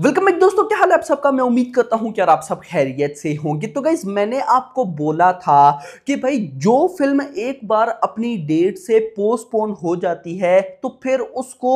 Welcome back दोस्तों क्या हाल है आप सबका मैं उम्मीद करता हूं कि यार आप सब खैरियत से होंगे तो गाइज मैंने आपको बोला था कि भाई जो फिल्म एक बार अपनी डेट से पोस्टपोन हो जाती है तो फिर उसको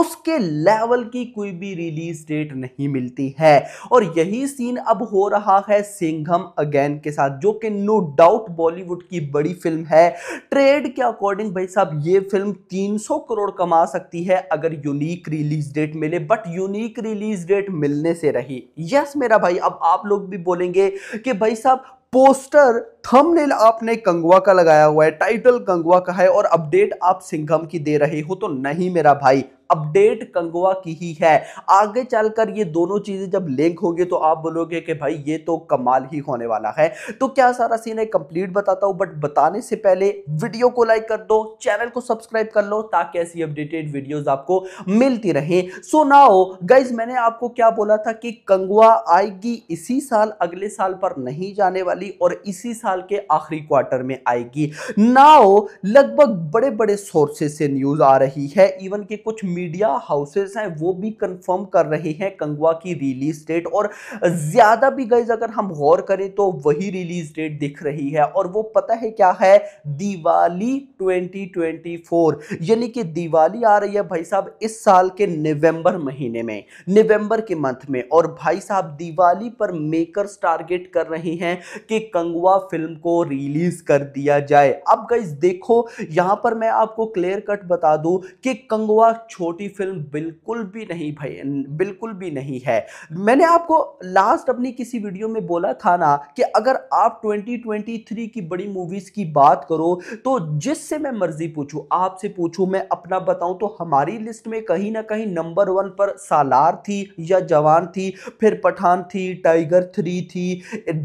उसके लेवल की कोई भी रिलीज डेट नहीं मिलती है और यही सीन अब हो रहा है सिंघम अगेन के साथ जो कि नो डाउट बॉलीवुड की बड़ी फिल्म है ट्रेड के अकॉर्डिंग भाई साहब ये फिल्म 300 करोड़ कमा सकती है अगर यूनिक रिलीज डेट मिले बट यूनिक रिलीज डेट मिलने से रही यस मेरा भाई अब आप लोग भी बोलेंगे कि भाई साहब पोस्टर थंबनेल आपने कंगवा का लगाया हुआ है टाइटल कंगवा का है और अपडेट आप सिंघम की दे रहे हो तो नहीं मेरा भाई अपडेट कंगवा की ही है आगे चलकर ये दोनों चीजें जब लिंक होंगे तो आप बोलोगे कि भाई ये तो कमाल ही होने वाला है तो क्या सारा सीन है कंप्लीट बताता हूं बट बताने से पहले वीडियो को लाइक कर दो चैनल को सब्सक्राइब कर लो ताकि ऐसी अपडेटेड वीडियोस आपको मिलती रहे सो ना हो गाइज मैंने आपको क्या बोला था कि कंगवा आएगी इसी साल अगले साल पर नहीं जाने वाली जनवरी और इसी साल के आखिरी क्वार्टर में आएगी नाउ लगभग बड़े बड़े सोर्सेस से न्यूज आ रही है इवन के कुछ मीडिया हाउसेस हैं वो भी कंफर्म कर रहे हैं कंगवा की रिलीज डेट और ज्यादा भी गाइज अगर हम गौर करें तो वही रिलीज डेट दिख रही है और वो पता है क्या है दिवाली 2024 यानी कि दिवाली आ रही है भाई साहब इस साल के नवंबर महीने में नवंबर के मंथ में और भाई साहब दिवाली पर मेकर्स टारगेट कर रहे हैं कि कि कंगवा फिल्म को रिलीज कर दिया जाए अब गाइज देखो यहां पर मैं आपको क्लियर कट बता दूँ कि कंगवा छोटी फिल्म बिल्कुल भी नहीं भाई बिल्कुल भी नहीं है मैंने आपको लास्ट अपनी किसी वीडियो में बोला था ना कि अगर आप 2023 की बड़ी मूवीज़ की बात करो तो जिससे मैं मर्जी पूछूँ आपसे पूछूँ मैं अपना बताऊं तो हमारी लिस्ट में कहीं ना कहीं नंबर वन पर सालार थी या जवान थी फिर पठान थी टाइगर थ्री थी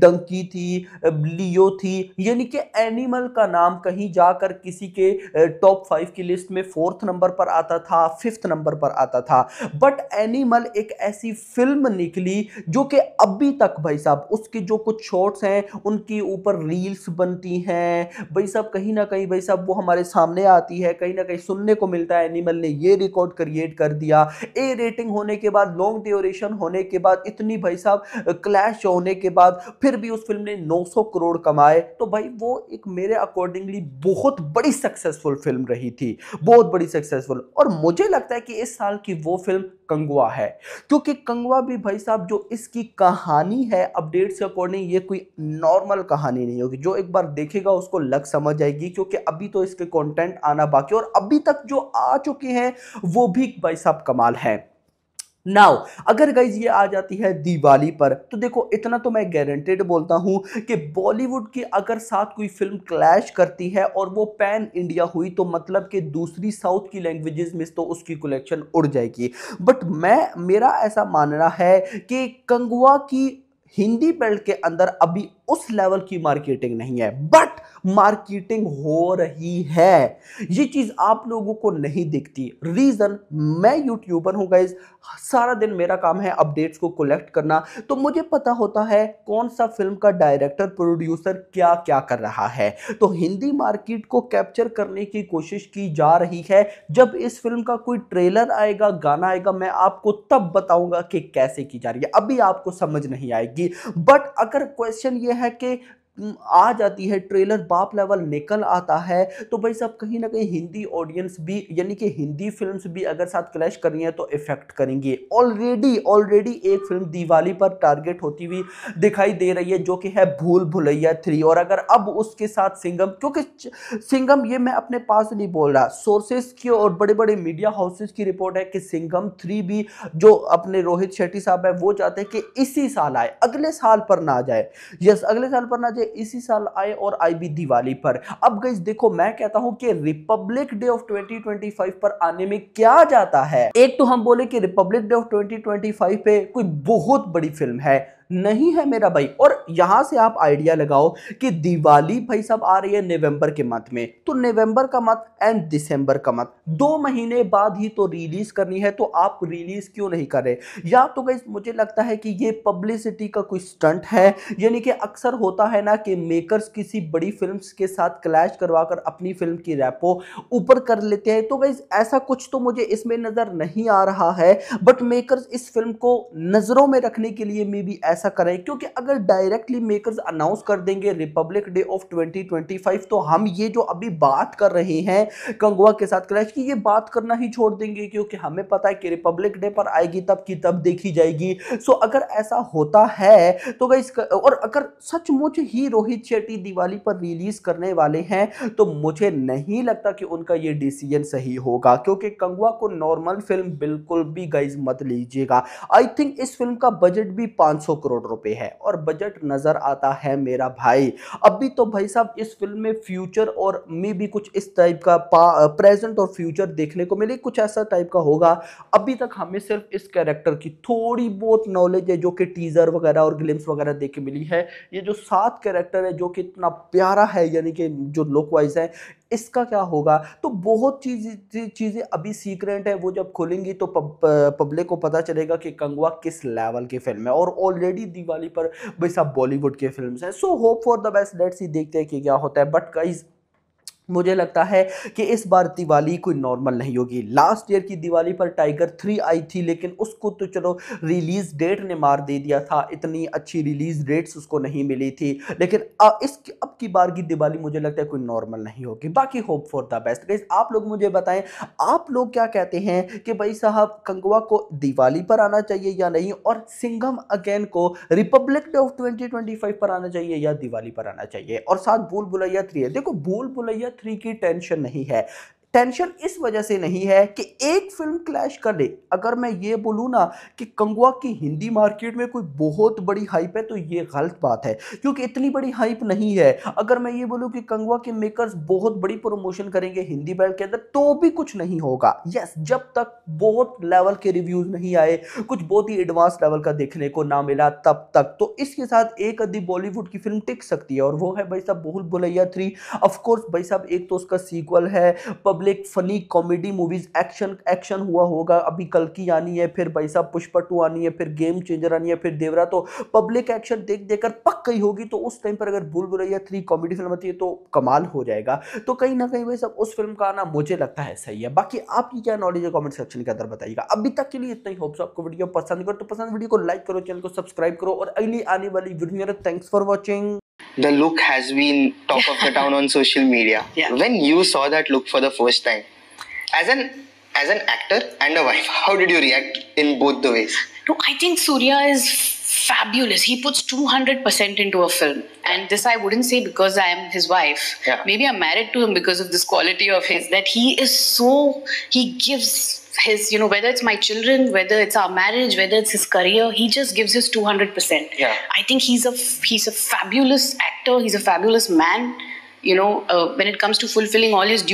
डंकी थी थी लियो थी यानी कि एनिमल का नाम कहीं जाकर किसी के टॉप फाइव की लिस्ट में फोर्थ नंबर पर आता था फिफ्थ नंबर पर आता था बट एनिमल एक ऐसी फिल्म निकली जो कि अभी तक भाई साहब उसके जो कुछ शॉर्ट्स हैं उनके ऊपर रील्स बनती हैं भाई साहब कहीं ना कहीं भाई साहब वो हमारे सामने आती है कहीं ना कहीं सुनने को मिलता है एनिमल ने ये रिकॉर्ड क्रिएट कर दिया ए रेटिंग होने के बाद लॉन्ग ड्योरेशन होने के बाद इतनी भाई साहब क्लैश होने के बाद फिर भी उस फिल्म ने 900 करोड़ कमाए तो भाई वो एक मेरे अकॉर्डिंगली बहुत बड़ी सक्सेसफुल फिल्म रही थी बहुत बड़ी सक्सेसफुल और मुझे लगता है कि इस साल की वो फिल्म कंगवा है क्योंकि कंगवा भी भाई साहब जो इसकी कहानी है अपडेट्स के अकॉर्डिंग ये कोई नॉर्मल कहानी नहीं होगी जो एक बार देखेगा उसको लग समझ आएगी क्योंकि अभी तो इसके कंटेंट आना बाकी और अभी तक जो आ चुके हैं वो भी भाई साहब कमाल है नाउ अगर गाइज ये आ जाती है दिवाली पर तो देखो इतना तो मैं गारंटेड बोलता हूँ कि बॉलीवुड की अगर साथ कोई फिल्म क्लैश करती है और वो पैन इंडिया हुई तो मतलब कि दूसरी साउथ की लैंग्वेजेस में तो उसकी कलेक्शन उड़ जाएगी बट मैं मेरा ऐसा मानना है कि कंगवा की हिंदी बेल्ट के अंदर अभी उस लेवल की मार्केटिंग नहीं है बट मार्केटिंग हो रही है ये चीज़ आप लोगों को नहीं दिखती रीज़न मैं यूट्यूबर हूँ गाइज सारा दिन मेरा काम है अपडेट्स को कलेक्ट करना तो मुझे पता होता है कौन सा फिल्म का डायरेक्टर प्रोड्यूसर क्या क्या कर रहा है तो हिंदी मार्केट को कैप्चर करने की कोशिश की जा रही है जब इस फिल्म का कोई ट्रेलर आएगा गाना आएगा मैं आपको तब बताऊंगा कि कैसे की जा रही है अभी आपको समझ नहीं आएगी बट अगर क्वेश्चन ये है कि आ जाती है ट्रेलर बाप लेवल निकल आता है तो भाई साहब कहीं ना कहीं हिंदी ऑडियंस भी यानी कि हिंदी फिल्म्स भी अगर साथ क्लैश कर रही हैं तो इफेक्ट करेंगे ऑलरेडी ऑलरेडी एक फिल्म दिवाली पर टारगेट होती हुई दिखाई दे रही है जो कि है भूल भुलैया थ्री और अगर अब उसके साथ सिंगम क्योंकि सिंगम ये मैं अपने पास नहीं बोल रहा सोर्सेस की और बड़े बड़े मीडिया हाउसेस की रिपोर्ट है कि सिंगम थ्री भी जो अपने रोहित शेट्टी साहब है वो चाहते हैं कि इसी साल आए अगले साल पर ना जाए यस अगले साल पर ना जाए मजे इसी साल आए और आई भी दिवाली पर अब गई देखो मैं कहता हूं कि रिपब्लिक डे ऑफ 2025 पर आने में क्या जाता है एक तो हम बोले कि रिपब्लिक डे ऑफ 2025 पे कोई बहुत बड़ी फिल्म है नहीं है मेरा भाई और यहां से आप आइडिया लगाओ कि दिवाली भाई सब आ रही है नवंबर के मंथ में तो नवंबर का मंथ एंड दिसंबर का मंथ दो महीने बाद ही तो रिलीज करनी है तो आप रिलीज क्यों नहीं कर रहे या तो भाई मुझे लगता है कि ये पब्लिसिटी का कोई स्टंट है यानी कि अक्सर होता है ना कि मेकर्स किसी बड़ी फिल्म के साथ क्लैश करवा कर अपनी फिल्म की रैपो ऊपर कर लेते हैं तो भाई ऐसा कुछ तो मुझे इसमें नज़र नहीं आ रहा है बट मेकर्स इस फिल्म को नज़रों में रखने के लिए मे बी ऐसा ऐसा करें क्योंकि अगर डायरेक्टली मेकर्स अनाउंस कर देंगे रिपब्लिक डे ऑफ 2025 तो हम ये जो अभी बात कर रहे हैं कंगवा के साथ क्रैश की ये बात करना ही छोड़ देंगे क्योंकि हमें पता है कि रिपब्लिक डे पर आएगी तब की तब देखी जाएगी सो अगर ऐसा होता है तो गई और अगर सचमुच ही रोहित शेट्टी दिवाली पर रिलीज करने वाले हैं तो मुझे नहीं लगता कि उनका ये डिसीजन सही होगा क्योंकि कंगवा को नॉर्मल फिल्म बिल्कुल भी गाइज मत लीजिएगा आई थिंक इस फिल्म का बजट भी 500 करोड़ करोड़ रुपए है और बजट नज़र आता है मेरा भाई अभी तो भाई साहब इस फिल्म में फ्यूचर और मे भी कुछ इस टाइप का प्रेजेंट और फ्यूचर देखने को मिले कुछ ऐसा टाइप का होगा अभी तक हमें सिर्फ इस कैरेक्टर की थोड़ी बहुत नॉलेज है जो कि टीज़र वगैरह और ग्लिम्स वगैरह देख के मिली है ये जो सात कैरेक्टर है जो कि इतना प्यारा है यानी कि जो लुक वाइज है इसका क्या होगा तो बहुत चीज़ चीज़ें अभी सीक्रेट है वो जब खुलेंगी तो पब, पब्लिक को पता चलेगा कि कंगवा किस लेवल की फिल्म है और ऑलरेडी दिवाली पर भाई साहब बॉलीवुड की फिल्म हैं so hope for the best let's ही देखते हैं कि क्या होता है बट गाइज मुझे लगता है कि इस बार दिवाली कोई नॉर्मल नहीं होगी लास्ट ईयर की दिवाली पर टाइगर थ्री आई थी लेकिन उसको तो चलो रिलीज़ डेट ने मार दे दिया था इतनी अच्छी रिलीज़ डेट्स उसको नहीं मिली थी लेकिन इस अब की बार की दिवाली मुझे लगता है कोई नॉर्मल नहीं होगी बाकी होप फॉर द बेस्ट गई आप लोग मुझे बताएं आप लोग क्या कहते हैं कि भाई साहब कंगवा को दिवाली पर आना चाहिए या नहीं और सिंगम अगेन को रिपब्लिक डे ऑफ ट्वेंटी पर आना चाहिए या दिवाली पर आना चाहिए और साथ भूल भुलैया थ्री है देखो भूल भुलैया थ्री की टेंशन नहीं है टेंशन इस वजह से नहीं है कि एक फिल्म क्लैश कर ले अगर मैं ये बोलूँ ना कि कंगुआ की हिंदी मार्केट में कोई बहुत बड़ी हाइप है तो ये गलत बात है क्योंकि इतनी बड़ी हाइप नहीं है अगर मैं ये बोलूँ कि कंगुआ के मेकर्स बहुत बड़ी प्रमोशन करेंगे हिंदी बेल्ट के अंदर तो भी कुछ नहीं होगा यस जब तक बहुत लेवल के रिव्यूज़ नहीं आए कुछ बहुत ही एडवांस लेवल का देखने को ना मिला तब तक तो इसके साथ एक अधिक बॉलीवुड की फिल्म टिक सकती है और वो है भाई साहब बहुल भुलैया थ्री ऑफकोर्स भाई साहब एक तो उसका सीक्वल है pub public funny comedy movies action action हुआ होगा अभी कल की आनी है फिर भाई साहब पुष्पा टू आनी है फिर गेम चेंजर आनी है फिर देवरा तो पब्लिक एक्शन देख देख पक गई होगी तो उस टाइम पर अगर भूल भुलैया थ्री कॉमेडी फिल्म आती है तो कमाल हो जाएगा तो कहीं ना कहीं भाई साहब उस फिल्म का आना मुझे लगता है सही है बाकी आपकी क्या नॉलेज है कॉमेंट सेक्शन के अंदर बताइएगा अभी तक के लिए इतना ही होप्स आपको वीडियो पसंद करो तो पसंद वीडियो को लाइक करो चैनल को सब्सक्राइब करो और अगली आने वाली video thanks for watching the look has been top of the town on social media. Yeah. When you saw that look for the first time, as an as an actor and a wife, how did you react in both the ways? No, I think Surya is fabulous. He puts 200% into a film. And this I wouldn't say because I am his wife. Yeah. Maybe I'm married to him because of this quality of his that he is so, he gives his, you know, whether it's my children, whether it's our marriage, whether it's his career, he just gives his 200%. Yeah. I think he's a, he's a fabulous actor. He's a fabulous man, you know, uh, when it comes to fulfilling all his duties.